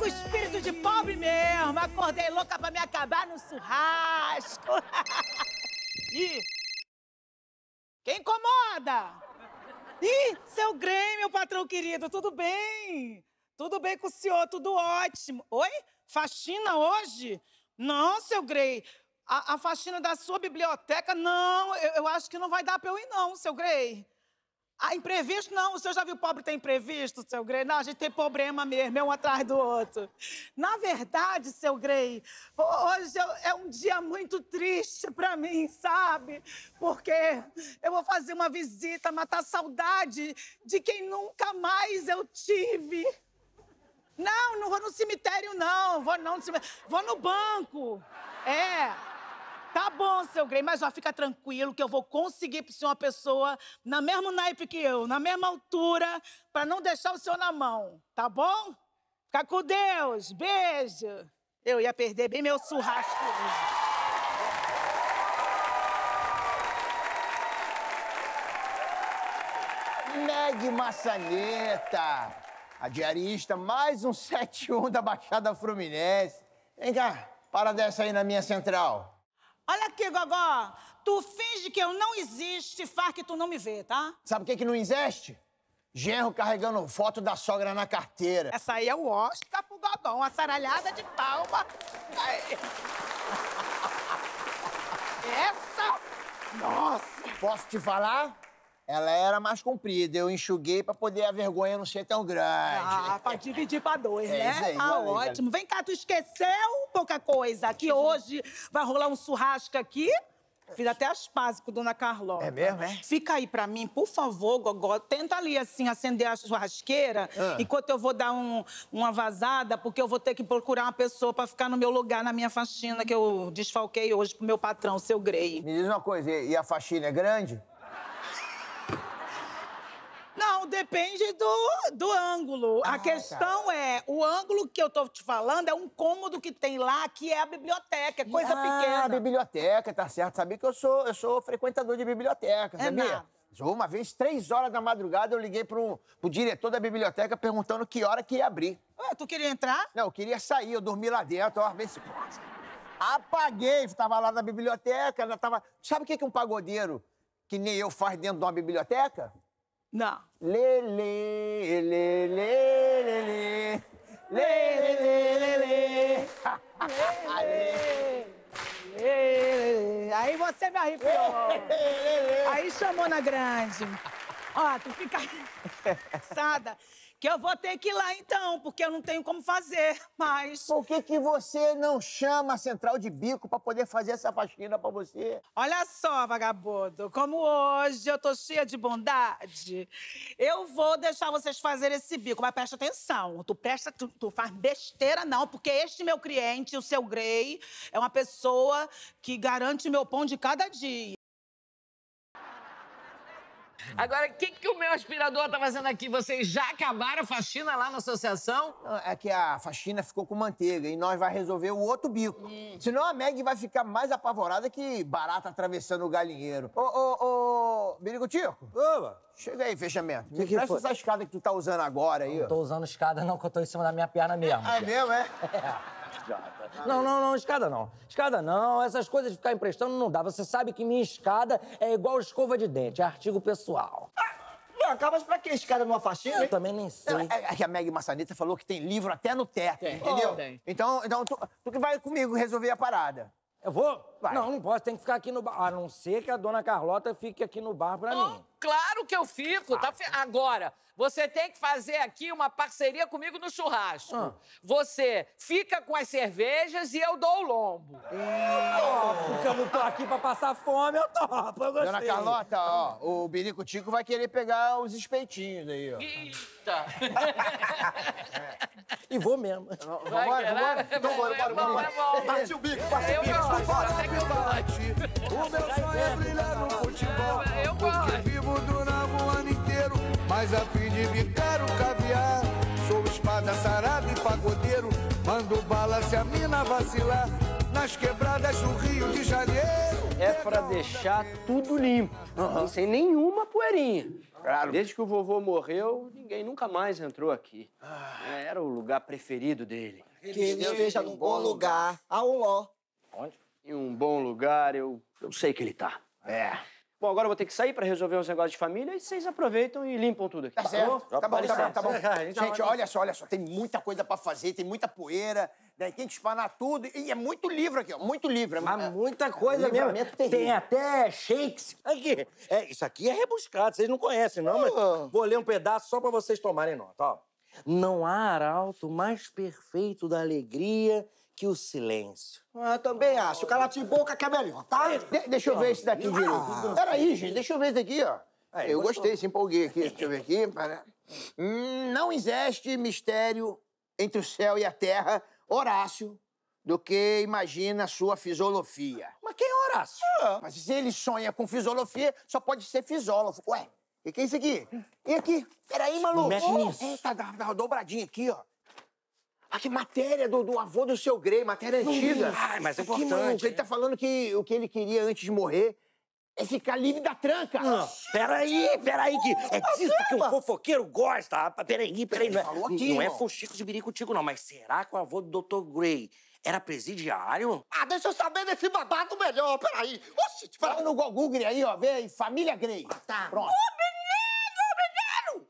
com espírito de pobre mesmo. Acordei louca pra me acabar no churrasco. Ih! Quem incomoda? Ih, seu Grêmio, meu patrão querido, tudo bem? Tudo bem com o senhor, tudo ótimo. Oi? Faxina hoje? Não, seu Grey. A, a faxina da sua biblioteca, não, eu, eu, acho que não vai dar pra eu ir, não, seu Grey. Ah, imprevisto não, o senhor já viu pobre ter imprevisto, seu Grey? Não, a gente tem problema mesmo, é um atrás do outro. Na verdade, seu Grey, hoje é um dia muito triste para mim, sabe? Porque eu vou fazer uma visita, matar saudade de quem nunca mais eu tive. Não, não vou no cemitério, não. Vou não no cemitério. Vou no banco. É. Tá bom, seu Grey, mas ó, fica tranquilo que eu vou conseguir pro senhor uma pessoa na mesma naipe que eu, na mesma altura, para não deixar o senhor na mão, tá bom? Fica com Deus, beijo. Eu ia perder bem meu churrasco Meg Massaneta, a diarista, mais um 7-1 da Baixada Fluminense. Vem cá, para dessa aí na minha central. Olha aqui, Gogó. Tu finge que eu não existe faz que tu não me vê, tá? Sabe o que, que não existe? Genro carregando foto da sogra na carteira. Essa aí é o Oscar pro Gogó, uma saralhada de palma. Essa... Nossa! Posso te falar? Ela era mais comprida, eu enxuguei pra poder a vergonha não ser tão grande. Ah, pra dividir pra dois, é, né? Aí, tá valeu, ótimo. Vem cá, tu esqueceu pouca coisa, que hoje vai rolar um churrasco aqui. Fiz até as pazes com Dona Carlota. É mesmo, é? Fica aí pra mim, por favor, Gogó. Tenta ali, assim, acender a churrasqueira, ah. enquanto eu vou dar um, uma vazada, porque eu vou ter que procurar uma pessoa pra ficar no meu lugar, na minha faxina, que eu desfalquei hoje pro meu patrão, seu Grey. Me diz uma coisa, e a faxina é grande? depende do, do ângulo. Ah, a tá. questão é, o ângulo que eu tô te falando é um cômodo que tem lá, que é a biblioteca, é coisa ah, pequena. Ah, biblioteca, tá certo. Sabia que eu sou, eu sou frequentador de biblioteca, é sabia? Nada. Uma vez, três horas da madrugada, eu liguei pro, pro diretor da biblioteca perguntando que hora que ia abrir. Ué, tu queria entrar? Não, eu queria sair, eu dormi lá dentro, ó, vê se pode. Apaguei, tava lá na biblioteca, ela tava... Sabe o que, que um pagodeiro que nem eu faz dentro de uma biblioteca? Não. lê, lê, lê, lê, lê, lê. Aí você me arrepiou. Aí chamou na grande. Ó, tu fica cansada que eu vou ter que ir lá então, porque eu não tenho como fazer mais. Por que, que você não chama a central de bico para poder fazer essa faxina para você? Olha só, vagabundo, como hoje eu tô cheia de bondade, eu vou deixar vocês fazerem esse bico, mas presta atenção, tu presta, tu, tu faz besteira não, porque este meu cliente, o seu Grey, é uma pessoa que garante meu pão de cada dia. Agora, o que, que o meu aspirador tá fazendo aqui? Vocês já acabaram a faxina lá na associação? É que a faxina ficou com manteiga e nós vai resolver o outro bico. Hum. Senão a Meg vai ficar mais apavorada que barata atravessando o galinheiro. Ô, ô, ô, Birico Tico. Chega aí, fechamento. Que Me que presta essa escada que tu tá usando agora aí. Não tô usando escada não, que eu tô em cima da minha perna mesmo. É, é mesmo, é? é. Não, não, não, escada não. Escada não, essas coisas de ficar emprestando não dá. Você sabe que minha escada é igual escova de dente, é artigo pessoal. Ah, mas pra que escada numa faxina? Eu hein? também nem sei. é, é que a Meg Maçaneta falou que tem livro até no teto, tem. entendeu? Oh, Então, então tu, tu que vai comigo resolver a parada. Eu vou? Vai. Não, não posso, tem que ficar aqui no bar. A não ser que a dona Carlota fique aqui no bar pra oh. mim. Claro que eu fico. Tá ah, fe... Tá. Agora, você tem que fazer aqui uma parceria comigo no churrasco. Ah. Você fica com as cervejas e eu dou o lombo. Eu porque eu não tô aqui pra passar fome, eu topo, eu gostei. Dona Carlota, ó, o Birico Tico vai querer pegar os espetinhos aí, ó. Eita! e vou mesmo. Vai, vamos embora, então bora, bora, bora. Bate o bico, bate o bico, Eu bate o bico. O meu sonho é brilhar no futebol. Eu gosto mais a fim de bicar o caviar. Sou espada, sarado e pagodeiro, mando bala se a mina vacilar. Nas quebradas do Rio de Janeiro. É para deixar tudo limpo, uhum. sem nenhuma poeirinha. Claro. Desde que o vovô morreu, ninguém nunca mais entrou aqui. Ah. É, era o lugar preferido dele. Que ele esteja num bom lugar. lugar. Auló. Onde? Em um bom lugar, eu, eu sei que ele tá. É. Bom, agora eu vou ter que sair para resolver uns negócios de família e vocês aproveitam e limpam tudo aqui. Tá, certo. Tá bom, tá bom, tá bom. Gente, olha só, olha só. Tem muita coisa para fazer, tem muita poeira. Né? Tem que espanar tudo. E é muito livro aqui, ó. Muito livro. É mas é muita coisa é, mesmo. Terrível. Tem até Shakespeare. Aqui. É, isso aqui é rebuscado, vocês não conhecem, não, mas vou ler um pedaço só para vocês tomarem nota, ó. Não há arauto mais perfeito da alegria que o silêncio. Ah, também acho. cala de boca que é melhor, tá? De deixa eu ver esse daqui direito. Ah, Peraí, gente, deixa eu ver esse daqui, ó. É, eu gostei, se empolguei aqui. Deixa eu ver aqui. Hum, não existe mistério entre o céu e a terra, Horácio, do que imagina sua fisolofia. Mas quem é Horácio? Ah. Mas se ele sonha com fisolofia, só pode ser fisólogo. Ué, o que, que, é isso aqui? E aqui? Peraí, maluco. Não mexe nisso. É, tá dobradinho aqui, ó. Ah, que matéria do, do avô do seu Grey, matéria antiga. Ai, mas é ah, importante. Que maluco, ele tá é. falando que o que ele queria antes de morrer é ficar livre da tranca. Não, ah, peraí, peraí, que é disso que o fofoqueiro gosta. Ah, peraí, peraí, não é, não é fuxico de biri contigo, não, mas será que o avô do Dr. Grey era presidiário? Ah, deixa eu saber desse babado melhor, peraí. Oxi, fala no Google aí, ó, vê aí, família Grey. Ah, tá. Pronto. Obrigado, obrigado!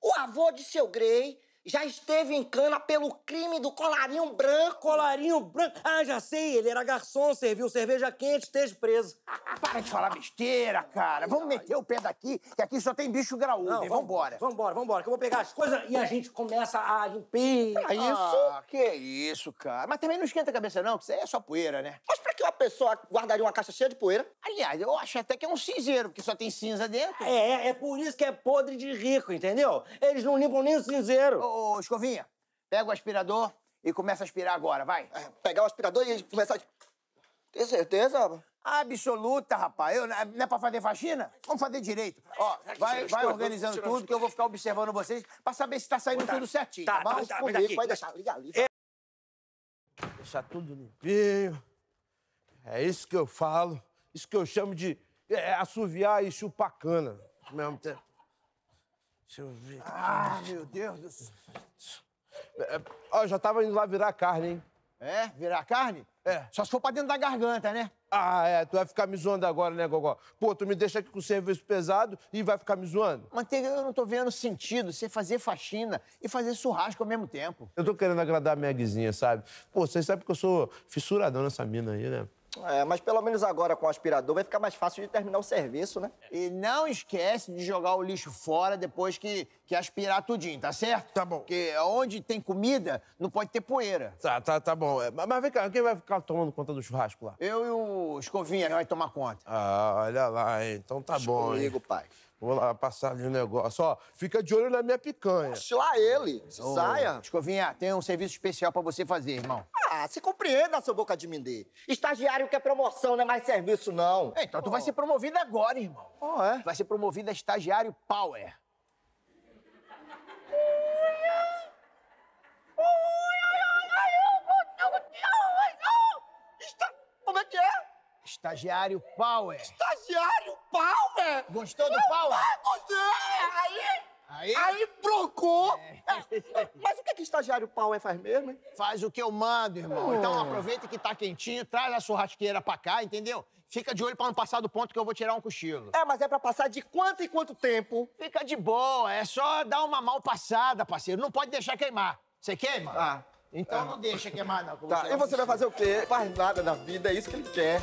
O avô de seu Grey já esteve em cana pelo crime do colarinho branco. Colarinho branco? Ah, já sei, ele era garçom, serviu cerveja quente, esteve preso. Para de falar besteira, cara. Vamos meter o pé daqui, que aqui só tem bicho graúdo. Vambora. vamos Vambora, Vamos vamos que eu vou pegar as coisas e a gente começa a limpar. Ah, isso? Ah, que isso, cara. Mas também não esquenta a cabeça não, que isso aí é só poeira, né? Mas pra que uma pessoa guardaria uma caixa cheia de poeira? Aliás, eu acho até que é um cinzeiro, porque só tem cinza dentro. É, é, é por isso que é podre de rico, entendeu? Eles não limpam nem o cinzeiro. Oh, ô, Escovinha, pega o aspirador e começa a aspirar agora, vai. É, pegar o aspirador e começar a... Tem certeza? Absoluta, rapaz. Eu, é, não é pra fazer faxina? Vamos fazer direito. Ó, vai, vai organizando tudo que eu vou ficar observando vocês pra saber se tá saindo tudo certinho. Tá, tá, tá, tá, vai deixar, liga ali. Deixar tudo limpinho. É isso que eu falo. Isso que eu chamo de é, assoviar e chupacana. Ao mesmo tempo. Deixa eu ver. Ah, meu Deus do céu. Ó, já tava indo lá virar carne, hein? É? Virar carne? É. Só se for pra dentro da garganta, né? Ah, é. Tu vai ficar me zoando agora, né, Gogó? Pô, tu me deixa aqui com o serviço pesado e vai ficar me zoando? Manteiga, eu não tô vendo sentido você fazer faxina e fazer churrasco ao mesmo tempo. Eu tô querendo agradar a Megzinha, sabe? Pô, vocês sabem que eu sou fissuradão nessa mina aí, né? É, mas pelo menos agora com o aspirador vai ficar mais fácil de terminar o serviço, né? E não esquece de jogar o lixo fora depois que, que aspirar tudinho, tá certo? Tá bom. Porque onde tem comida, não pode ter poeira. Tá, tá, tá bom. É, mas vem cá, quem vai ficar tomando conta do churrasco lá? Eu e o Escovinha, nós vai tomar conta. Ah, olha lá, então tá Escovigo, bom. Comigo, pai. Vou lá passar de um negócio. Ó, fica de olho na minha picanha. Oxe, lá ele. Ô, Saia. Escovinha, tem um serviço especial para você fazer, irmão. Ah, se compreenda, seu boca de mendê? Estagiário quer promoção, não é mais serviço, não. então tu vai ser promovido agora, irmão. Oh, é? Vai ser promovido a estagiário power. Como é que é? Estagiário power. Estagiário pau, velho. É. Gostou do pau? Ah, gostei. Aí... Aí? Aí brocou! É. Mas o que, é que estagiário pau é faz mesmo, hein? Faz o que eu mando, irmão. Oh. Então aproveita que tá quentinho, traz a churrasqueira pra cá, entendeu? Fica de olho pra não passar do ponto que eu vou tirar um cochilo. É, mas é pra passar de quanto em quanto tempo? Fica de boa, é só dar uma mal passada, parceiro. Não pode deixar queimar. Você queima? Ah. Então não deixa queimar, não. Tá, e você vai fazer o quê? Faz nada da vida, é isso que ele quer.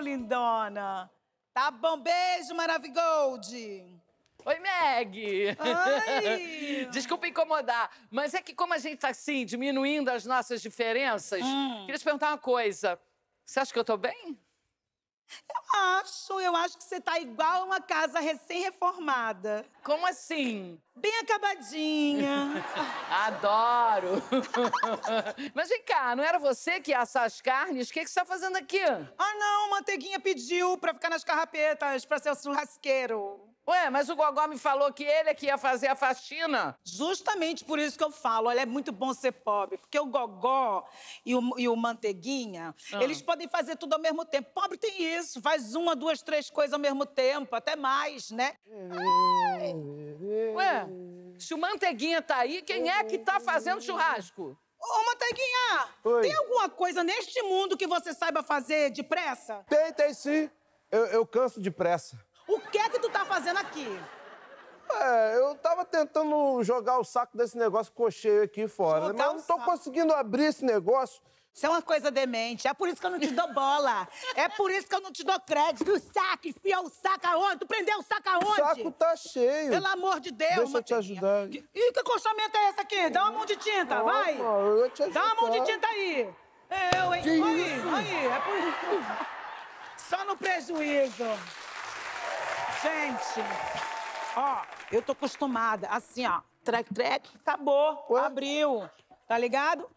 lindona. Tá bom, beijo, Maravigold. Oi, Meg! Desculpa incomodar, mas é que como a gente tá assim, diminuindo as nossas diferenças, hum. queria te perguntar uma coisa. Você acha que eu tô bem? Eu acho, eu acho que você tá igual a uma casa recém-reformada. Como assim? Bem acabadinha. Adoro! Mas vem cá, não era você que assa as carnes? O que, que você tá fazendo aqui? Ah, não, Manteiguinha pediu pra ficar nas carrapetas, pra ser o churrasqueiro. Ué, mas o Gogó me falou que ele é que ia fazer a faxina. Justamente por isso que eu falo, olha, é muito bom ser pobre, porque o Gogó e o, e o Manteiguinha, ah. eles podem fazer tudo ao mesmo tempo. Pobre tem isso, faz uma, duas, três coisas ao mesmo tempo, até mais, né? Ai. Ué, se o Manteiguinha tá aí, quem é que tá fazendo churrasco? Ô, Manteiguinha, Oi. tem alguma coisa neste mundo que você saiba fazer depressa? Tem, tem sim. Eu, eu canso depressa. O que é que tu tá fazendo aqui? É, eu tava tentando jogar o saco desse negócio cocheio aqui fora, jogar mas eu não tô conseguindo abrir esse negócio. Isso é uma coisa demente. É por isso que eu não te dou bola. É por isso que eu não te dou crédito. O saco, enfia o saco aonde? Tu prendeu o saco aonde? O saco tá cheio. Pelo amor de Deus, Deixa eu te ajudar. Que, e que colchamento é esse aqui? Dá uma mão de tinta, vai. eu ia te ajudar. Dá uma mão de tinta aí. É eu, hein? Que aí, isso? aí. É por... Só no prejuízo. Gente, ó, eu tô acostumada. Assim, ó, track, track, acabou, Ué? abriu, tá ligado?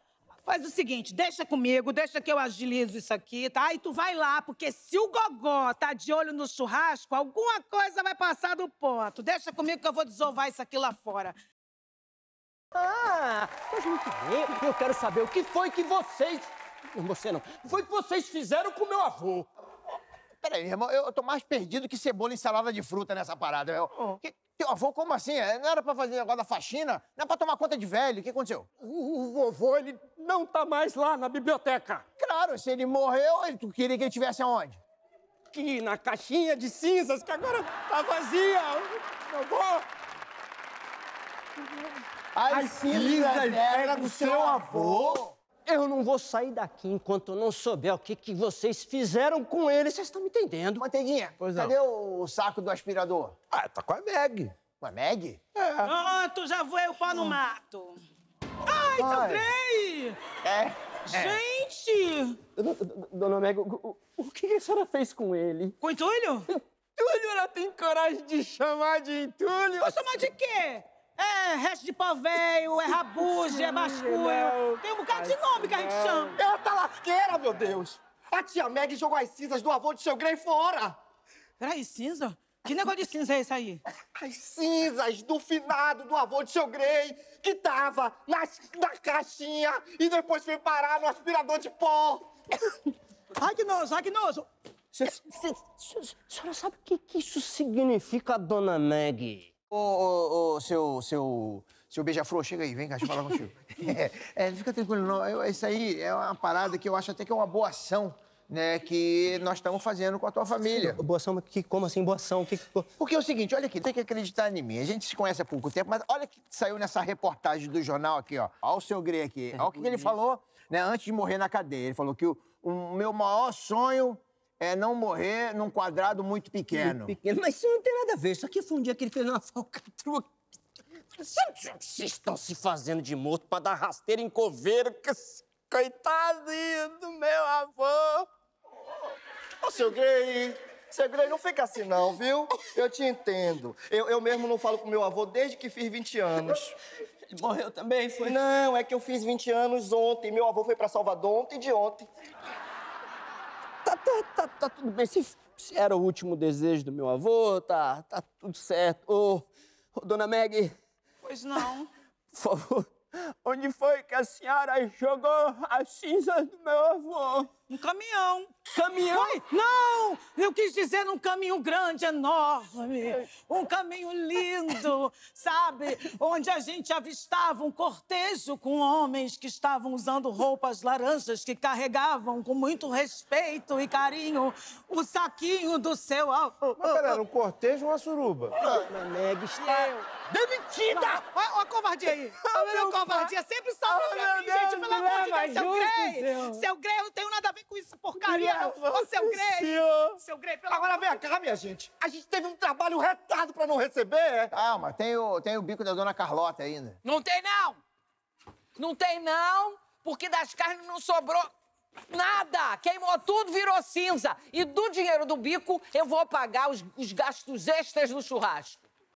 Faz o seguinte, deixa comigo, deixa que eu agilizo isso aqui, tá? E tu vai lá, porque se o gogó tá de olho no churrasco, alguma coisa vai passar do ponto. Deixa comigo que eu vou desovar isso aqui lá fora. Ah, mas muito bem. Eu quero saber o que foi que vocês... Você não. Foi o que vocês fizeram com meu avô peraí, irmão, eu tô mais perdido que cebola em salada de fruta nessa parada. Eu, que, teu avô, como assim? É, não era pra fazer negócio da faxina? Não é pra tomar conta de velho? O que aconteceu? O, o vovô, ele não tá mais lá na biblioteca. Claro, se ele morreu, ele, tu queria que ele tivesse aonde? Aqui, na caixinha de cinzas, que agora tá vazia. Eu vou... As, As cinzas, cinzas era do seu avô. avô. Eu não vou sair daqui enquanto eu não souber o que, que vocês fizeram com ele. Vocês estão me entendendo? Manteiguinha, pois cadê o saco do aspirador? Ah, tá com a Meg. Com a Meg? É. Pronto, ah, já voei o pó no mato. Ai, Ai. Andrei! É. é. Gente! É. Dona Meg, o, o, que a senhora fez com ele? Com entulho? Entulho ela tem coragem de chamar de entulho? Vou chamar de quê? É resto de pau velho, é rabuja, é basculho. Tem um bocado de nome que a gente chama. Ela é tá lasqueira, meu Deus! A tia Meg jogou as cinzas do avô de seu Grey fora! Peraí, cinza? Que negócio de cinza é esse aí? As cinzas do finado do avô de seu Grey, que tava na, na caixinha e depois foi parar no aspirador de pó! Agnoso, agnoso. A senhora sabe o que, que isso significa, dona Meg? Ô, ô, ô, seu, seu, seu beija-flor, chega aí, vem cá, deixa eu falar contigo. É, é, fica tranquilo, não. Eu, isso aí é uma parada que eu acho até que é uma boa ação. Né, que nós estamos fazendo com a tua família. Boa ação, que, como assim boa ação? Que... Porque é o seguinte, olha aqui, tem que acreditar em mim. A gente se conhece há pouco tempo, mas olha que saiu nessa reportagem do jornal aqui, ó. Olha o seu Grey aqui. É olha o que ele falou né, antes de morrer na cadeia. Ele falou que o, o meu maior sonho é não morrer num quadrado muito pequeno. Muito pequeno, mas isso não tem nada a ver. Isso aqui foi um dia que ele fez uma falcatrua. Vocês estão se fazendo de morto para dar rasteira em coveiro, coitadinho do meu avô. Ô, seu Grey, seu Grey, não fica assim não, viu? Eu te entendo. Eu, eu mesmo não falo com meu avô desde que fiz 20 anos. Ele morreu também, foi? Não, é que eu fiz 20 anos ontem. Meu avô foi para Salvador ontem de ontem tá, tá, tá tudo bem. Se, se, era o último desejo do meu avô, tá, tá tudo certo. Ô, oh, oh, dona Meg. Pois não. Por favor, Onde foi que a senhora jogou as cinzas do meu avô? Um caminhão. Caminhão? Foi? Não! Eu quis dizer um caminho grande, enorme. Um caminho lindo, sabe? Onde a gente avistava um cortejo com homens que estavam usando roupas laranjas, que carregavam com muito respeito e carinho o saquinho do seu avô. Mas pera, era um cortejo ou uma suruba? Manegue é, está... Eu Demitida! Olha, olha a covardia aí. Ah, a melhor covardia sempre salva oh, ah, pra mim, Deus, gente. Pelo amor é de Deus, seu Grey. Seu Grey, eu não tenho nada a ver com isso, porcaria. Ô, seu Grey. Senhor. Seu Grey, pelo Agora vem cá, minha gente. A gente teve um trabalho retado pra não receber, é? Calma, tem o, tem o bico da dona Carlota ainda. Não tem, não. Não tem, não, porque das carnes não sobrou... Nada! Queimou tudo, virou cinza. E do dinheiro do bico, eu vou pagar os, os gastos extras do churrasco.